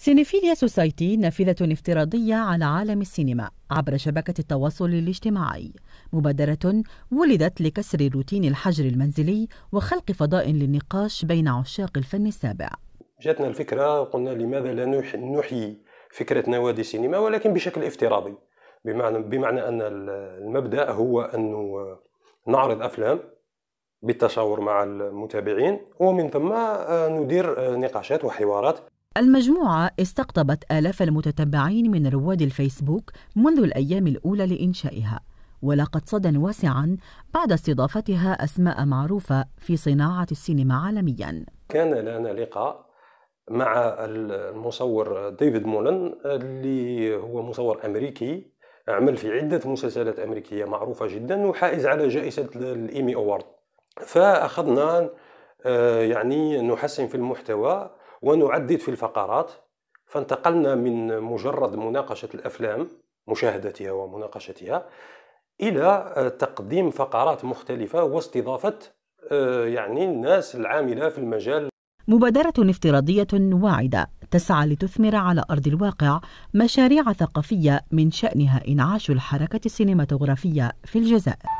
سينيفيليا سوسايتي نافذة افتراضية على عالم السينما عبر شبكة التواصل الاجتماعي مبادرة ولدت لكسر روتين الحجر المنزلي وخلق فضاء للنقاش بين عشاق الفن السابع جاتنا الفكرة وقلنا لماذا لا نحيي فكرة نوادي السينما ولكن بشكل افتراضي بمعنى, بمعنى أن المبدأ هو أنه نعرض أفلام بالتشاور مع المتابعين ومن ثم آه، ندير آه، نقاشات وحوارات المجموعة استقطبت آلاف المتتبعين من رواد الفيسبوك منذ الأيام الأولى لإنشائها ولقد صدى واسعا بعد استضافتها أسماء معروفة في صناعة السينما عالميا كان لنا لقاء مع المصور ديفيد مولن اللي هو مصور أمريكي عمل في عدة مسلسلات أمريكية معروفة جدا وحائز على جائزة الإيمي أوارد فأخذنا آه، يعني نحسن في المحتوى ونعدد في الفقرات فانتقلنا من مجرد مناقشة الأفلام مشاهدتها ومناقشتها إلى آه، تقديم فقرات مختلفة واستضافة آه، يعني الناس العاملة في المجال مبادرة افتراضية واعدة تسعى لتثمر على أرض الواقع مشاريع ثقافية من شأنها إنعاش الحركة السينماتوغرافية في الجزائر